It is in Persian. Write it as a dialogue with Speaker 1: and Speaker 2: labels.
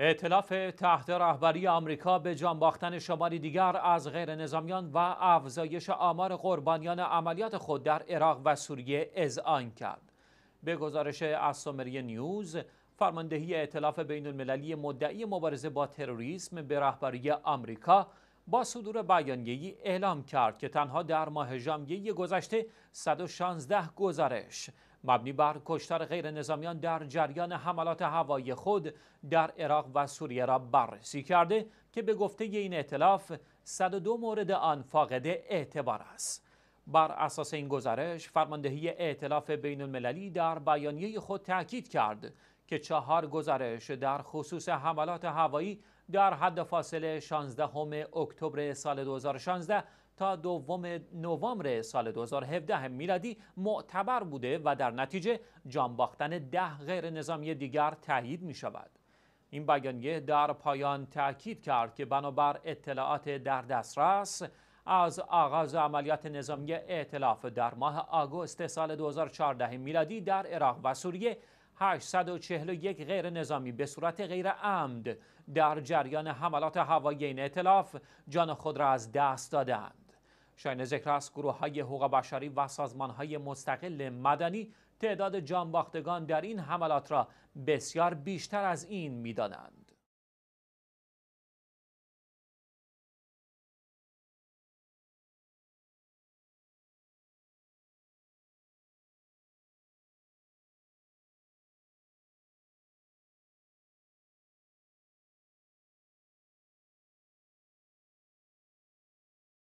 Speaker 1: اعتلاف تحت رهبری آمریکا به جانباختن شمالی دیگر از غیر نظامیان و افزایش آمار قربانیان عملیات خود در عراق و سوریه آن کرد. به گزارش اسامری نیوز، فرماندهی اعتلاف بین المللی مدعی مبارزه با تروریسم به رهبری آمریکا با صدور بیانیه‌ای اعلام کرد که تنها در ماه ژانویه گذشته 116 گزارش مبنی بر کشتار غیر نظامیان در جریان حملات هوایی خود در عراق و سوریه را بررسی کرده که به گفته این اطلاف 102 مورد آن فاقد اعتبار است. بر اساس این گزارش فرماندهی ائتلاف بین المللی در بیانیه خود تأکید کرد که چهار گزارش در خصوص حملات هوایی در حد فاصله 16 اکتبر سال 2016 تا دوم نوامبر سال 2017 میلادی معتبر بوده و در نتیجه جان ده غیر نظامی دیگر تایید می شود. این بیانیه در پایان تاکید کرد که بنابر اطلاعات در دسترس از آغاز عملیات نظامی اعتلاف در ماه آگوست سال 2014 میلادی در عراق و سوریه 841 غیر نظامی به صورت غیر عمد در جریان حملات هوایی این اطلاف جان خود را از دست دادند. شاین ذکر است گروه های حقوق بشری و سازمان های مستقل مدنی تعداد جانباختگان در این حملات را بسیار بیشتر از این دانند.